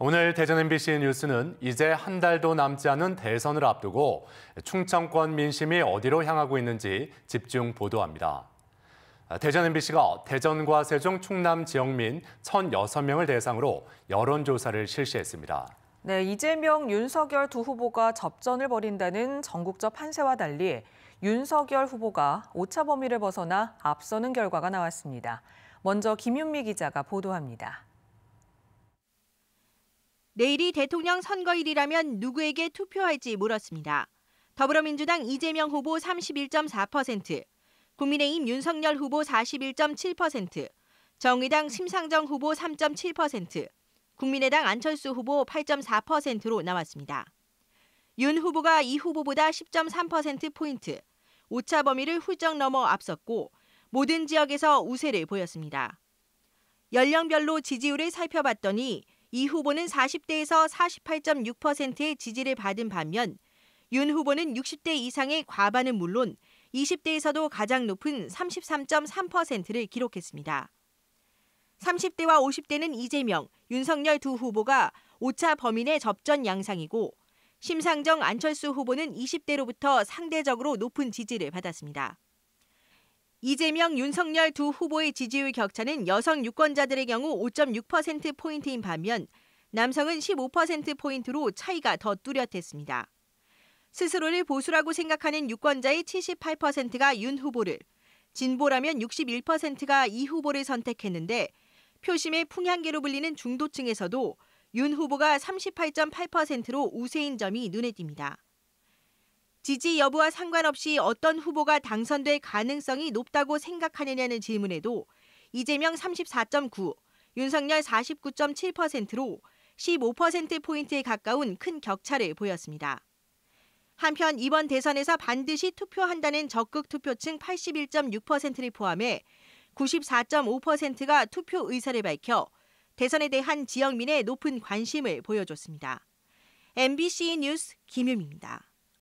오늘 대전 MBC 뉴스는 이제 한 달도 남지 않은 대선을 앞두고 충청권 민심이 어디로 향하고 있는지 집중 보도합니다. 대전 MBC가 대전과 세종, 충남 지역민 1,006명을 대상으로 여론조사를 실시했습니다. 네, 이재명, 윤석열 두 후보가 접전을 벌인다는 전국적 판세와 달리 윤석열 후보가 오차 범위를 벗어나 앞서는 결과가 나왔습니다. 먼저 김윤미 기자가 보도합니다. 내일이 대통령 선거일이라면 누구에게 투표할지 물었습니다. 더불어민주당 이재명 후보 31.4%, 국민의힘 윤석열 후보 41.7%, 정의당 심상정 후보 3.7%, 국민의당 안철수 후보 8.4%로 나왔습니다. 윤 후보가 이 후보보다 10.3%포인트, 오차 범위를 훌쩍 넘어 앞섰고 모든 지역에서 우세를 보였습니다. 연령별로 지지율을 살펴봤더니 이 후보는 40대에서 48.6%의 지지를 받은 반면 윤 후보는 60대 이상의 과반은 물론 20대에서도 가장 높은 33.3%를 기록했습니다. 30대와 50대는 이재명, 윤석열 두 후보가 5차 범인의 접전 양상이고 심상정 안철수 후보는 20대로부터 상대적으로 높은 지지를 받았습니다. 이재명, 윤석열 두 후보의 지지율 격차는 여성 유권자들의 경우 5.6%포인트인 반면 남성은 15%포인트로 차이가 더 뚜렷했습니다. 스스로를 보수라고 생각하는 유권자의 78%가 윤 후보를, 진보라면 61%가 이 후보를 선택했는데 표심의 풍향계로 불리는 중도층에서도 윤 후보가 38.8%로 우세인 점이 눈에 띕니다. 지지 여부와 상관없이 어떤 후보가 당선될 가능성이 높다고 생각하느냐는 질문에도 이재명 34.9, 윤석열 49.7%로 15%포인트에 가까운 큰 격차를 보였습니다. 한편 이번 대선에서 반드시 투표한다는 적극 투표층 81.6%를 포함해 94.5%가 투표 의사를 밝혀 대선에 대한 지역민의 높은 관심을 보여줬습니다. MBC 뉴스 김유미입니다.